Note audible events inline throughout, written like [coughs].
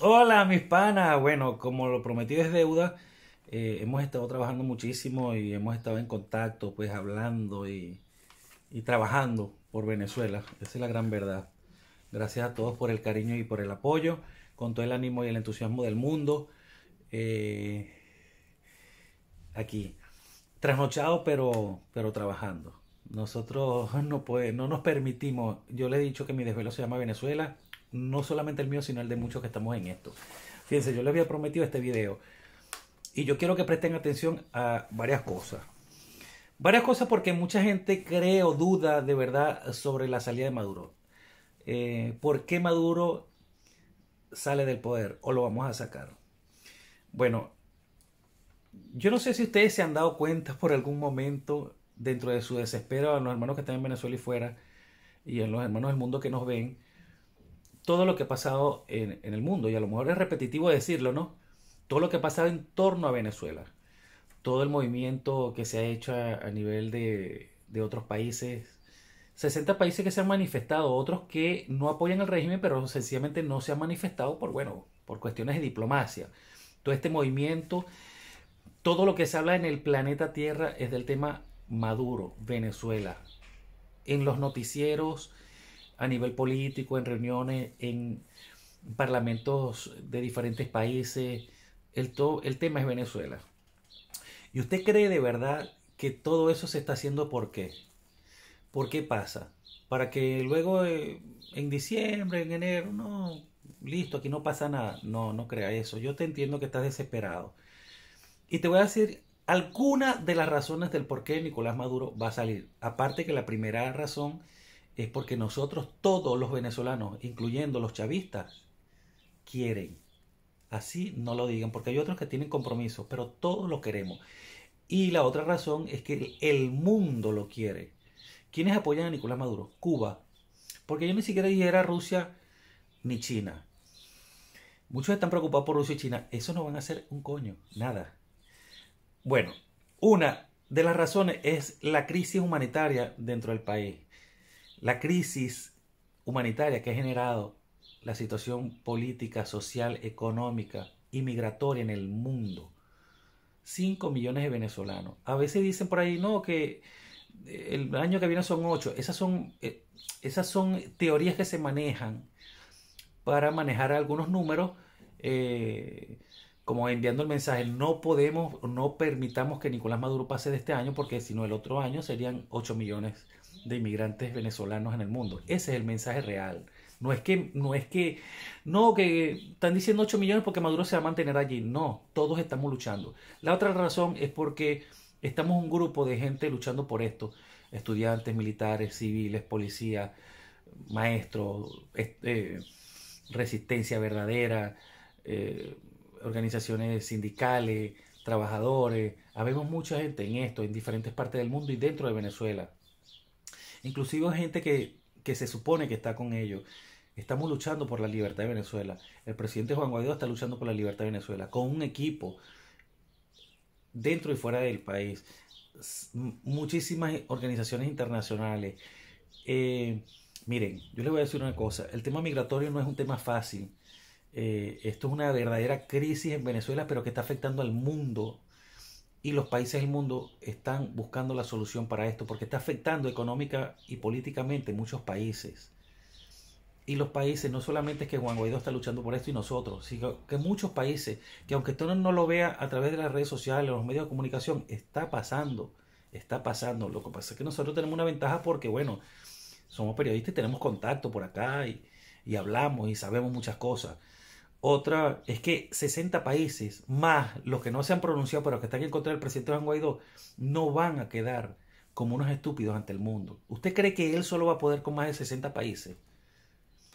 Hola, mis panas. Bueno, como lo prometí es deuda, eh, hemos estado trabajando muchísimo y hemos estado en contacto, pues hablando y, trabajando por Venezuela. Esa es la gran verdad. Gracias a todos por el cariño y por el apoyo, con todo el ánimo y el entusiasmo del mundo. Eh, aquí, trasnochado, pero, pero trabajando. Nosotros no, puede, no nos permitimos, yo le he dicho que mi desvelo se llama Venezuela no solamente el mío, sino el de muchos que estamos en esto. Fíjense, yo les había prometido este video y yo quiero que presten atención a varias cosas. Varias cosas porque mucha gente cree o duda de verdad sobre la salida de Maduro. Eh, ¿Por qué Maduro sale del poder o lo vamos a sacar? Bueno, yo no sé si ustedes se han dado cuenta por algún momento dentro de su desespero a los hermanos que están en Venezuela y fuera y a los hermanos del mundo que nos ven todo lo que ha pasado en, el mundo, y a lo mejor es repetitivo decirlo, ¿no? Todo lo que ha pasado en torno a Venezuela, todo el movimiento que se ha hecho a, nivel de, otros países, 60 países que se han manifestado, otros que no apoyan el régimen, pero sencillamente no se han manifestado por, bueno, por cuestiones de diplomacia. Todo este movimiento, todo lo que se habla en el planeta Tierra es del tema Maduro, Venezuela. En los noticieros, a nivel político, en reuniones, en parlamentos de diferentes países. El, el tema es Venezuela. ¿Y usted cree de verdad que todo eso se está haciendo por qué? ¿Por qué pasa? Para que luego eh, en diciembre, en enero, no, listo, aquí no pasa nada. No, no crea eso. Yo te entiendo que estás desesperado. Y te voy a decir algunas de las razones del por qué Nicolás Maduro va a salir. Aparte que la primera razón es porque nosotros, todos los venezolanos, incluyendo los chavistas, quieren. Así no lo digan, porque hay otros que tienen compromisos, pero todos lo queremos. Y la otra razón es que el mundo lo quiere. ¿Quiénes apoyan a Nicolás Maduro? Cuba. Porque yo ni siquiera dijera Rusia ni China. Muchos están preocupados por Rusia y China. Eso no van a hacer un coño, nada. Bueno, una de las razones es la crisis humanitaria dentro del país. La crisis humanitaria que ha generado la situación política, social, económica y migratoria en el mundo. 5 millones de venezolanos. A veces dicen por ahí, no, que eh, el año que viene son 8. Esas son, eh, esas son teorías que se manejan para manejar algunos números, eh, como enviando el mensaje, no podemos, no permitamos que Nicolás Maduro pase de este año, porque si no el otro año serían 8 millones de inmigrantes venezolanos en el mundo. Ese es el mensaje real. No es que, no es que, no, que están diciendo 8 millones porque Maduro se va a mantener allí. No, todos estamos luchando. La otra razón es porque estamos un grupo de gente luchando por esto. Estudiantes, militares, civiles, policías... maestros, eh, resistencia verdadera, eh, organizaciones sindicales, trabajadores. Habemos mucha gente en esto, en diferentes partes del mundo y dentro de Venezuela inclusive gente que, que se supone que está con ellos. Estamos luchando por la libertad de Venezuela. El presidente Juan Guaidó está luchando por la libertad de Venezuela, con un equipo dentro y fuera del país, muchísimas organizaciones internacionales. Eh, miren, yo les voy a decir una cosa, el tema migratorio no es un tema fácil. Eh, esto es una verdadera crisis en Venezuela, pero que está afectando al mundo y los países del mundo están buscando la solución para esto porque está afectando económica y políticamente muchos países. Y los países, no solamente es que Juan Guaidó está luchando por esto y nosotros, sino que muchos países, que aunque tú no lo vea a través de las redes sociales, los medios de comunicación, está pasando, está pasando. Lo que pasa es que nosotros tenemos una ventaja porque, bueno, somos periodistas y tenemos contacto por acá y, y hablamos y sabemos muchas cosas. Otra es que 60 países más los que no se han pronunciado pero que están en contra del presidente Juan Guaidó no van a quedar como unos estúpidos ante el mundo. ¿Usted cree que él solo va a poder con más de 60 países?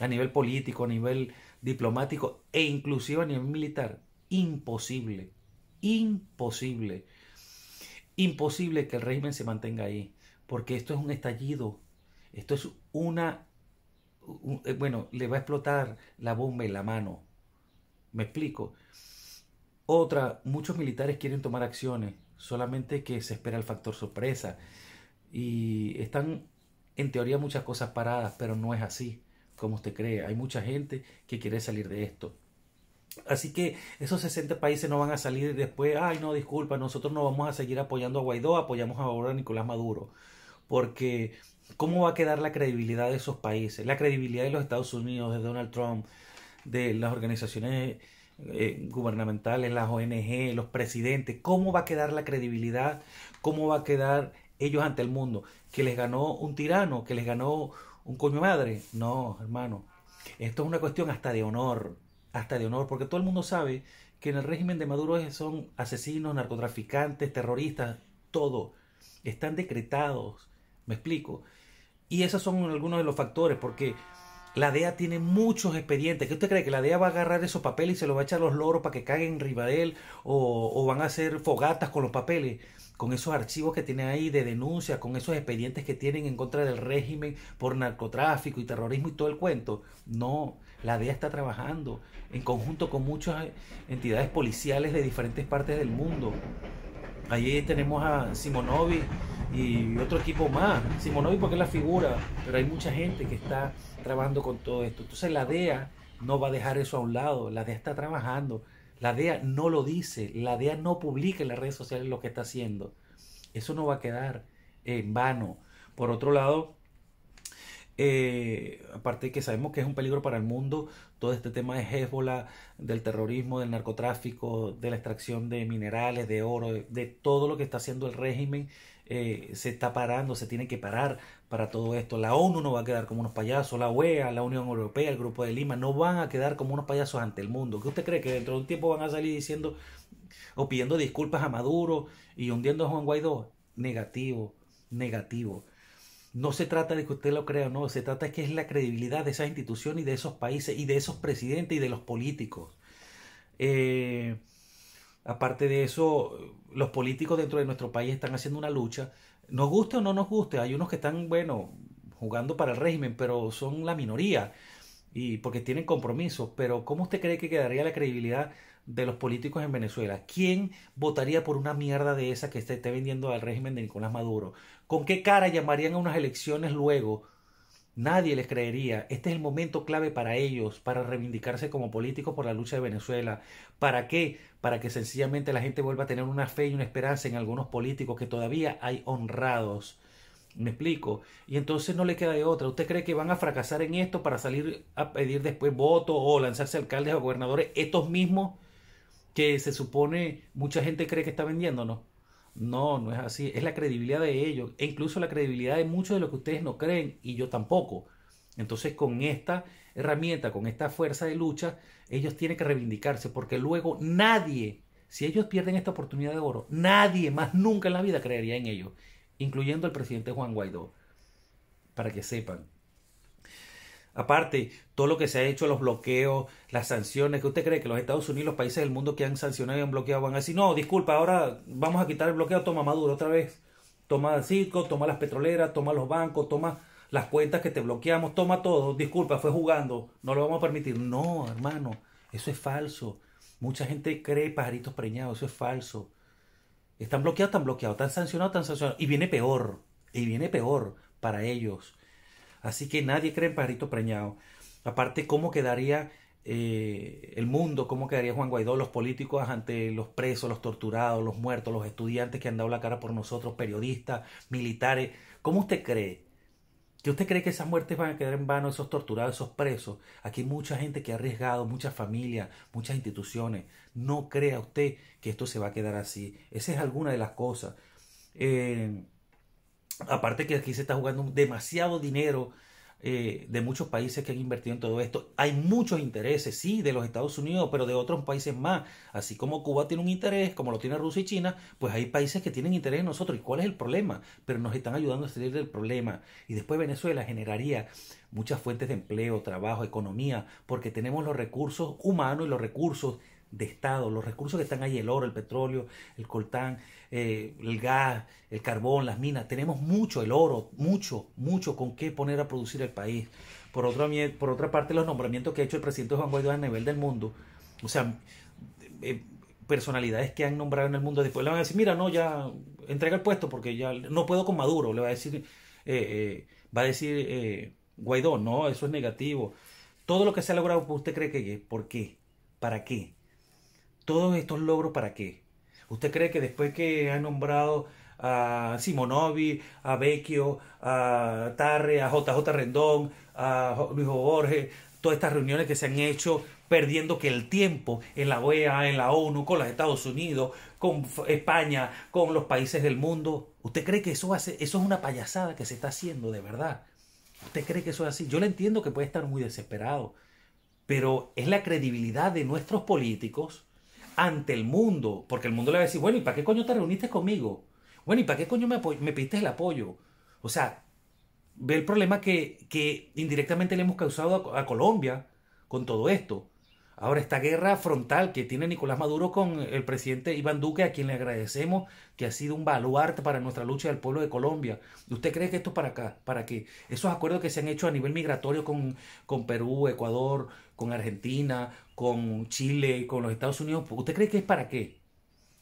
A nivel político, a nivel diplomático e inclusive a nivel militar. Imposible. Imposible. Imposible que el régimen se mantenga ahí. Porque esto es un estallido. Esto es una... Eh, bueno, le va a explotar la bomba en la mano me explico. Otra, muchos militares quieren tomar acciones, solamente que se espera el factor sorpresa. Y están, en teoría, muchas cosas paradas, pero no es así como usted cree. Hay mucha gente que quiere salir de esto. Así que esos 60 países no van a salir después, ay no, disculpa, nosotros no vamos a seguir apoyando a Guaidó, apoyamos ahora a Nicolás Maduro. Porque, ¿cómo va a quedar la credibilidad de esos países? La credibilidad de los Estados Unidos, de Donald Trump, de las organizaciones eh, gubernamentales, las ONG, los presidentes, cómo va a quedar la credibilidad, cómo va a quedar ellos ante el mundo, que les ganó un tirano, que les ganó un coño madre. No, hermano, esto es una cuestión hasta de honor, hasta de honor, porque todo el mundo sabe que en el régimen de Maduro son asesinos, narcotraficantes, terroristas, todo. Están decretados, me explico. Y esos son algunos de los factores, porque la DEA tiene muchos expedientes. ¿Qué usted cree? ¿Que la DEA va a agarrar esos papeles y se los va a echar a los loros para que caguen rivadel O, ¿O van a hacer fogatas con los papeles? Con esos archivos que tiene ahí de denuncias, con esos expedientes que tienen en contra del régimen por narcotráfico y terrorismo y todo el cuento. No, la DEA está trabajando en conjunto con muchas entidades policiales de diferentes partes del mundo. Allí tenemos a Simonovi y otro equipo más. Simonovi porque es la figura, pero hay mucha gente que está trabajando con todo esto. Entonces la DEA no va a dejar eso a un lado, la DEA está trabajando, la DEA no lo dice, la DEA no publica en las redes sociales lo que está haciendo. Eso no va a quedar en vano. Por otro lado, eh, aparte de que sabemos que es un peligro para el mundo, todo este tema de Hezbollah, del terrorismo, del narcotráfico, de la extracción de minerales, de oro, de, todo lo que está haciendo el régimen, eh, se está parando, se tiene que parar para todo esto. La ONU no va a quedar como unos payasos, la UEA, la Unión Europea, el Grupo de Lima, no van a quedar como unos payasos ante el mundo. ¿Qué usted cree? Que dentro de un tiempo van a salir diciendo o pidiendo disculpas a Maduro y hundiendo a Juan Guaidó. Negativo, negativo. No se trata de que usted lo crea o no, se trata de que es la credibilidad de esas instituciones y de esos países y de esos presidentes y de los políticos. Eh, aparte de eso, los políticos dentro de nuestro país están haciendo una lucha nos guste o no nos guste, hay unos que están, bueno, jugando para el régimen, pero son la minoría y porque tienen compromisos. Pero ¿cómo usted cree que quedaría la credibilidad de los políticos en Venezuela? ¿Quién votaría por una mierda de esa que se esté vendiendo al régimen de Nicolás Maduro? ¿Con qué cara llamarían a unas elecciones luego? Nadie les creería. Este es el momento clave para ellos, para reivindicarse como políticos por la lucha de Venezuela. ¿Para qué? Para que sencillamente la gente vuelva a tener una fe y una esperanza en algunos políticos que todavía hay honrados. ¿Me explico? Y entonces no le queda de otra. ¿Usted cree que van a fracasar en esto para salir a pedir después votos o lanzarse alcaldes o gobernadores? Estos mismos que se supone mucha gente cree que está vendiéndonos. No, no es así. Es la credibilidad de ellos, e incluso la credibilidad de muchos de los que ustedes no creen y yo tampoco. Entonces, con esta herramienta, con esta fuerza de lucha, ellos tienen que reivindicarse, porque luego nadie, si ellos pierden esta oportunidad de oro, nadie más nunca en la vida creería en ellos, incluyendo al presidente Juan Guaidó, para que sepan. Aparte, todo lo que se ha hecho, los bloqueos, las sanciones, que usted cree que los Estados Unidos, los países del mundo que han sancionado y han bloqueado van a decir, no, disculpa, ahora vamos a quitar el bloqueo, toma Maduro otra vez, toma el circo, toma las petroleras, toma los bancos, toma las cuentas que te bloqueamos, toma todo, disculpa, fue jugando, no lo vamos a permitir. No, hermano, eso es falso. Mucha gente cree pajaritos preñados, eso es falso. Están bloqueados, están bloqueados, están sancionados, están sancionados. Y viene peor, y viene peor para ellos. Así que nadie cree en pajarito preñado. Aparte, ¿cómo quedaría eh, el mundo? ¿Cómo quedaría Juan Guaidó, los políticos ante los presos, los torturados, los muertos, los estudiantes que han dado la cara por nosotros, periodistas, militares? ¿Cómo usted cree? ¿Que usted cree que esas muertes van a quedar en vano, esos torturados, esos presos? Aquí hay mucha gente que ha arriesgado, muchas familias, muchas instituciones. No crea usted que esto se va a quedar así. Esa es alguna de las cosas. Eh, Aparte que aquí se está jugando demasiado dinero eh, de muchos países que han invertido en todo esto. Hay muchos intereses, sí, de los Estados Unidos, pero de otros países más. Así como Cuba tiene un interés, como lo tiene Rusia y China, pues hay países que tienen interés en nosotros. ¿Y cuál es el problema? Pero nos están ayudando a salir del problema. Y después Venezuela generaría muchas fuentes de empleo, trabajo, economía, porque tenemos los recursos humanos y los recursos de Estado, los recursos que están ahí, el oro, el petróleo, el coltán, eh, el gas, el carbón, las minas, tenemos mucho, el oro, mucho, mucho con qué poner a producir el país. Por otra, por otra parte, los nombramientos que ha hecho el presidente Juan Guaidó a nivel del mundo, o sea, eh, personalidades que han nombrado en el mundo, después le van a decir, mira, no, ya entrega el puesto porque ya no puedo con Maduro, le va a decir, eh, va a decir Guaidó, no, eso es negativo. Todo lo que se ha logrado, ¿usted cree que ¿Por qué? ¿Para qué? todos estos logros para qué? ¿Usted cree que después que ha nombrado a Simonovi, a Vecchio, a Tarre, a JJ Rendón, a Luis Borges, todas estas reuniones que se han hecho perdiendo que el tiempo en la OEA, en la ONU, con los Estados Unidos, con España, con los países del mundo. ¿Usted cree que eso, eso es una payasada que se está haciendo de verdad? ¿Usted cree que eso es así? Yo le entiendo que puede estar muy desesperado, pero es la credibilidad de nuestros políticos ante el mundo, porque el mundo le va a decir, bueno, ¿y para qué coño te reuniste conmigo? Bueno, ¿y para qué coño me, me pediste el apoyo? O sea, ve el problema que, que indirectamente le hemos causado a, Colombia con todo esto. Ahora, esta guerra frontal que tiene Nicolás Maduro con el presidente Iván Duque, a quien le agradecemos que ha sido un baluarte para nuestra lucha del pueblo de Colombia. ¿Usted cree que esto es para acá? ¿Para qué? Esos acuerdos que se han hecho a nivel migratorio con, con Perú, Ecuador, con Argentina, con Chile, con los Estados Unidos, pues, ¿usted cree que es para qué?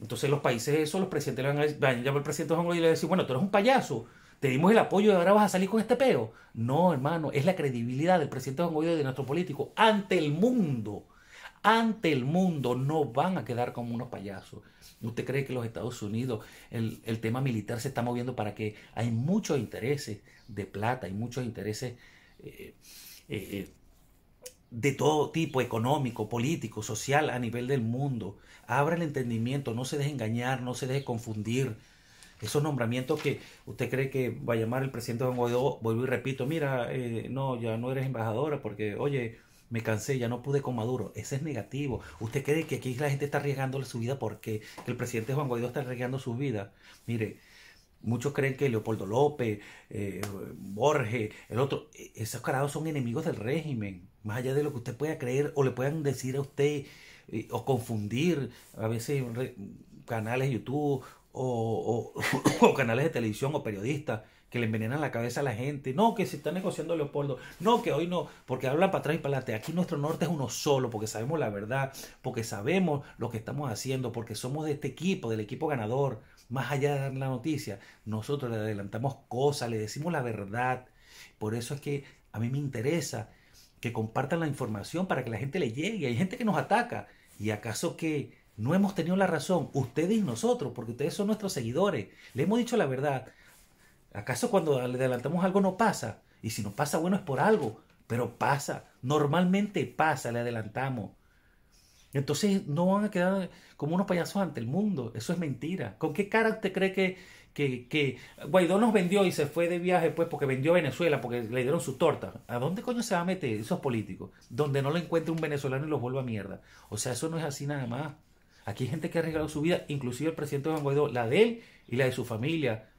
Entonces los países, eso, los presidentes le van a, llamar al presidente Juan y le van a decir, bueno, tú eres un payaso, te dimos el apoyo y ahora vas a salir con este peo. No, hermano, es la credibilidad del presidente Juan Guaidó y de nuestro político ante el mundo. Ante el mundo no van a quedar como unos payasos. ¿Usted cree que los Estados Unidos, el, tema militar se está moviendo para que hay muchos intereses de plata, hay muchos intereses eh, eh, eh, de todo tipo, económico, político, social, a nivel del mundo. Abra el entendimiento, no se deje engañar, no se deje confundir. Esos nombramientos que usted cree que va a llamar el presidente Juan Guaidó, vuelvo y repito, mira, eh, no, ya no eres embajadora porque, oye, me cansé, ya no pude con Maduro. Ese es negativo. ¿Usted cree que aquí la gente está arriesgando su vida porque el presidente Juan Guaidó está arriesgando su vida? Mire, Muchos creen que Leopoldo López, eh, Borges, el otro, e, esos carados son enemigos del régimen, más allá de lo que usted pueda creer o le puedan decir a usted eh, o confundir a veces canales de YouTube o, [coughs] o canales de televisión o periodistas que le envenenan la cabeza a la gente. No, que se está negociando Leopoldo. No, que hoy no, porque hablan para atrás y para adelante. Aquí nuestro norte es uno solo, porque sabemos la verdad, porque sabemos lo que estamos haciendo, porque somos de este equipo, del equipo ganador más allá de dar la noticia. Nosotros le adelantamos cosas, le decimos la verdad. Por eso es que a mí me interesa que compartan la información para que la gente le llegue. Hay gente que nos ataca. ¿Y acaso que no hemos tenido la razón? Ustedes y nosotros, porque ustedes son nuestros seguidores. Le hemos dicho la verdad. ¿Acaso cuando le adelantamos algo no pasa? Y si no pasa, bueno, es por algo. Pero pasa. Normalmente pasa, le adelantamos. Entonces no van a quedar como unos payasos ante el mundo. Eso es mentira. ¿Con qué cara usted cree que, que, que Guaidó nos vendió y se fue de viaje pues porque vendió a Venezuela, porque le dieron su torta? ¿A dónde coño se va a meter esos políticos? Donde no lo encuentre un venezolano y los vuelva a mierda. O sea, eso no es así nada más. Aquí hay gente que ha arriesgado su vida, inclusive el presidente Juan Guaidó, la de él y la de su familia.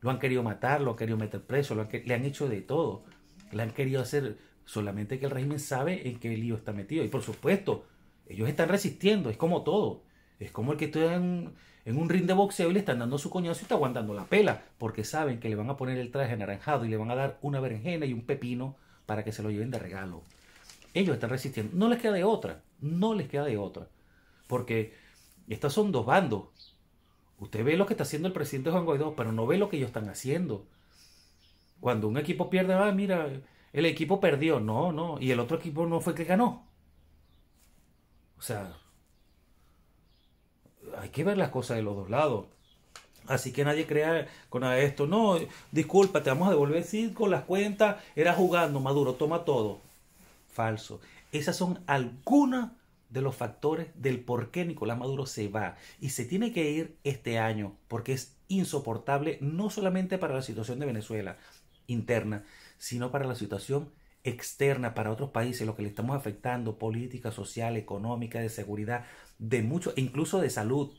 Lo han querido matar, lo han querido meter preso, lo han le han hecho de todo. Le han querido hacer solamente que el régimen sabe en qué lío está metido. Y por supuesto, ellos están resistiendo, es como todo. Es como el que está en, un ring de boxeo y le están dando su coñazo y está aguantando la pela, porque saben que le van a poner el traje anaranjado y le van a dar una berenjena y un pepino para que se lo lleven de regalo. Ellos están resistiendo. No les queda de otra, no les queda de otra. Porque estas son dos bandos. Usted ve lo que está haciendo el presidente Juan Guaidó, pero no ve lo que ellos están haciendo. Cuando un equipo pierde, ah, mira, el equipo perdió. No, no. Y el otro equipo no fue el que ganó. O sea, hay que ver las cosas de los dos lados. Así que nadie crea con esto. No, disculpa, te vamos a devolver cinco, las cuentas, era jugando, Maduro, toma todo. Falso. Esas son algunas de los factores del por qué Nicolás Maduro se va y se tiene que ir este año porque es insoportable no solamente para la situación de Venezuela interna, sino para la situación externa para otros países, lo que le estamos afectando, política, social, económica, de seguridad, de mucho, e incluso de salud.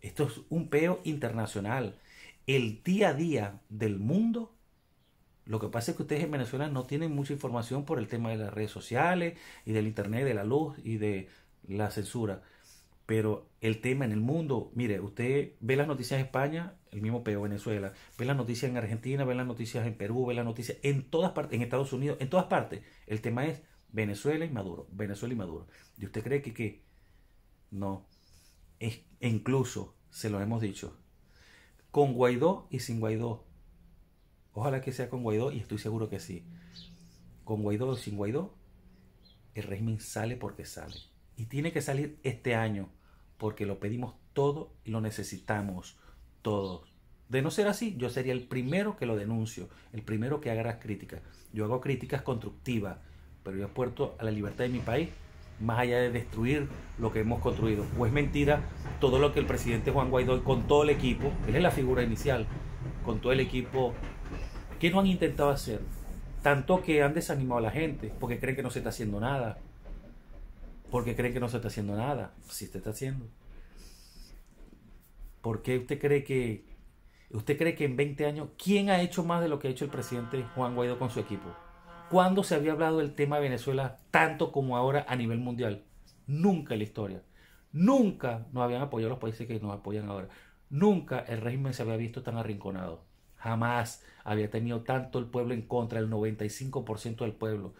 Esto es un peo internacional. El día a día del mundo, lo que pasa es que ustedes en Venezuela no tienen mucha información por el tema de las redes sociales y del internet, de la luz y de la censura. Pero el tema en el mundo, mire, usted ve las noticias de España el mismo peo Venezuela, ve la noticias en Argentina, ve las noticias en Perú, ve las noticias en todas partes, en Estados Unidos, en todas partes. El tema es Venezuela y Maduro, Venezuela y Maduro. ¿Y usted cree que qué? No. Es, e incluso, se lo hemos dicho, con Guaidó y sin Guaidó. Ojalá que sea con Guaidó y estoy seguro que sí. Con Guaidó o sin Guaidó, el régimen sale porque sale. Y tiene que salir este año porque lo pedimos todo y lo necesitamos todos. De no ser así, yo sería el primero que lo denuncio, el primero que haga las críticas. Yo hago críticas constructivas, pero yo apuesto a la libertad de mi país, más allá de destruir lo que hemos construido. O es mentira todo lo que el presidente Juan Guaidó con todo el equipo, él es la figura inicial, con todo el equipo, que no han intentado hacer? Tanto que han desanimado a la gente, porque creen que no se está haciendo nada. Porque creen que no se está haciendo nada. Si se está haciendo. ¿Por qué usted cree que usted cree que en 20 años quién ha hecho más de lo que ha hecho el presidente Juan Guaidó con su equipo? ¿Cuándo se había hablado del tema de Venezuela tanto como ahora a nivel mundial? Nunca en la historia. Nunca nos habían apoyado los países que nos apoyan ahora. Nunca el régimen se había visto tan arrinconado. Jamás había tenido tanto el pueblo en contra, el 95% del pueblo.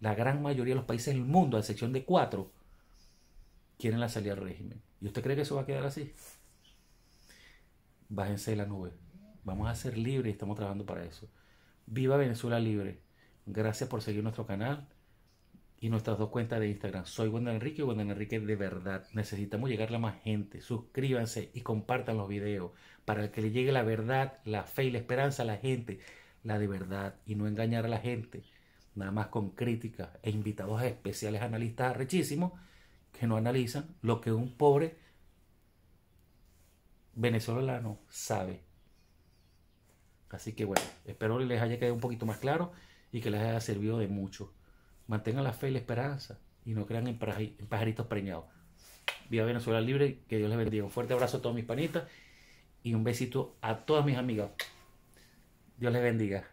La gran mayoría de los países del mundo, a excepción de cuatro, quieren la salida del régimen. ¿Y usted cree que eso va a quedar así? bájense de la nube. Vamos a ser libres y estamos trabajando para eso. Viva Venezuela Libre. Gracias por seguir nuestro canal y nuestras dos cuentas de Instagram. Soy Wendel Enrique y Wendel Enrique de verdad. Necesitamos llegarle a más gente. Suscríbanse y compartan los videos para que le llegue la verdad, la fe y la esperanza a la gente. La de verdad y no engañar a la gente. Nada más con críticas e invitados especiales analistas richísimos que no analizan lo que un pobre venezolano sabe. Así que bueno, espero les haya quedado un poquito más claro y que les haya servido de mucho. Mantengan la fe y la esperanza y no crean en, pajaritos preñados. Viva Venezuela Libre, que Dios les bendiga. Un fuerte abrazo a todos mis panitas y un besito a todas mis amigas. Dios les bendiga.